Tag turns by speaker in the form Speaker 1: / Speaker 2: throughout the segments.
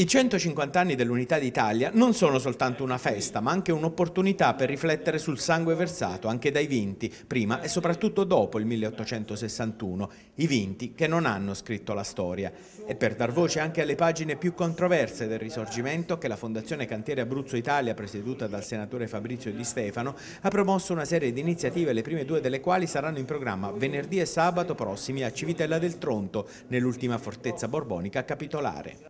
Speaker 1: I 150 anni dell'Unità d'Italia non sono soltanto una festa, ma anche un'opportunità per riflettere sul sangue versato anche dai vinti, prima e soprattutto dopo il 1861, i vinti che non hanno scritto la storia. E per dar voce anche alle pagine più controverse del Risorgimento che la Fondazione Cantiere Abruzzo Italia, presieduta dal senatore Fabrizio Di Stefano, ha promosso una serie di iniziative, le prime due delle quali saranno in programma venerdì e sabato prossimi a Civitella del Tronto, nell'ultima fortezza borbonica capitolare.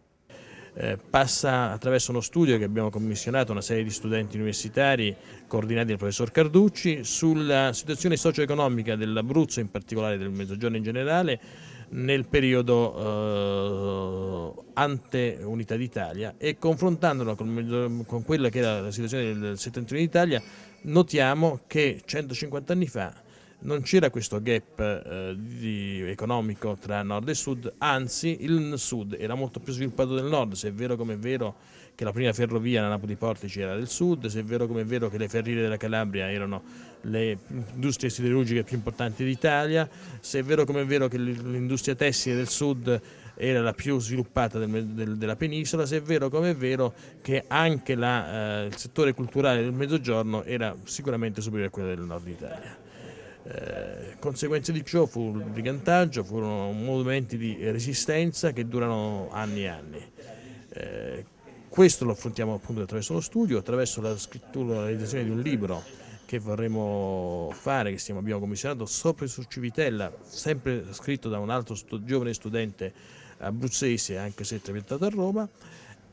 Speaker 2: Eh, passa attraverso uno studio che abbiamo commissionato una serie di studenti universitari coordinati dal professor Carducci sulla situazione socio-economica dell'Abruzzo, in particolare del Mezzogiorno in generale, nel periodo eh, ante Unità d'Italia e confrontandolo con, con quella che era la situazione del settentrione d'Italia notiamo che 150 anni fa non c'era questo gap eh, di, economico tra nord e sud, anzi il sud era molto più sviluppato del nord, se è vero come è vero che la prima ferrovia a Napoli Portici era del sud, se è vero come è vero che le ferrovie della Calabria erano le industrie siderurgiche più importanti d'Italia, se è vero come è vero che l'industria tessile del sud era la più sviluppata del, del, della penisola, se è vero come è vero che anche la, eh, il settore culturale del mezzogiorno era sicuramente superiore a quello del nord Italia. Eh, conseguenza di ciò fu il brigantaggio, furono movimenti di resistenza che durano anni e anni. Eh, questo lo affrontiamo appunto attraverso lo studio, attraverso la scrittura, la realizzazione di un libro che vorremmo fare, che stiamo, abbiamo commissionato sopra su Civitella, sempre scritto da un altro stu giovane studente abruzzese, anche se è trapiantato a Roma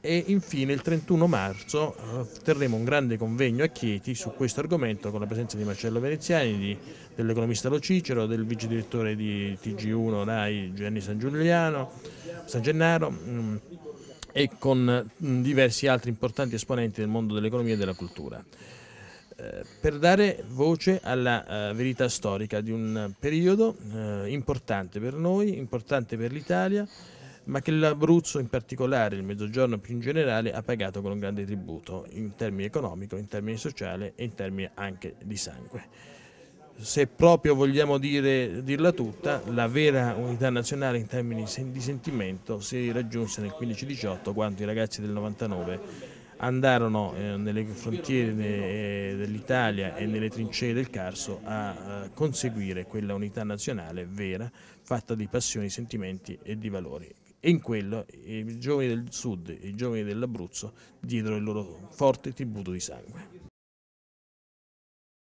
Speaker 2: e infine il 31 marzo eh, terremo un grande convegno a Chieti su questo argomento con la presenza di Marcello Veneziani, di, dell'economista Lo Cicero, del vice direttore di TG1 RAI Gianni San Giuliano, San Gennaro mm, e con mm, diversi altri importanti esponenti del mondo dell'economia e della cultura eh, per dare voce alla eh, verità storica di un periodo importante per noi, importante per l'Italia, ma che l'Abruzzo in particolare, il Mezzogiorno più in generale, ha pagato con un grande tributo in termini economico, in termini sociali e in termini anche di sangue. Se proprio vogliamo dire, dirla tutta, la vera unità nazionale in termini di sentimento si raggiunse nel 15-18 quando i ragazzi del 99 andarono eh, nelle frontiere eh, dell'Italia e nelle trincee del Carso a eh, conseguire quella unità nazionale vera, fatta di passioni, sentimenti e di valori e in quello i giovani del sud e i giovani dell'Abruzzo diedero il loro forte tributo di sangue.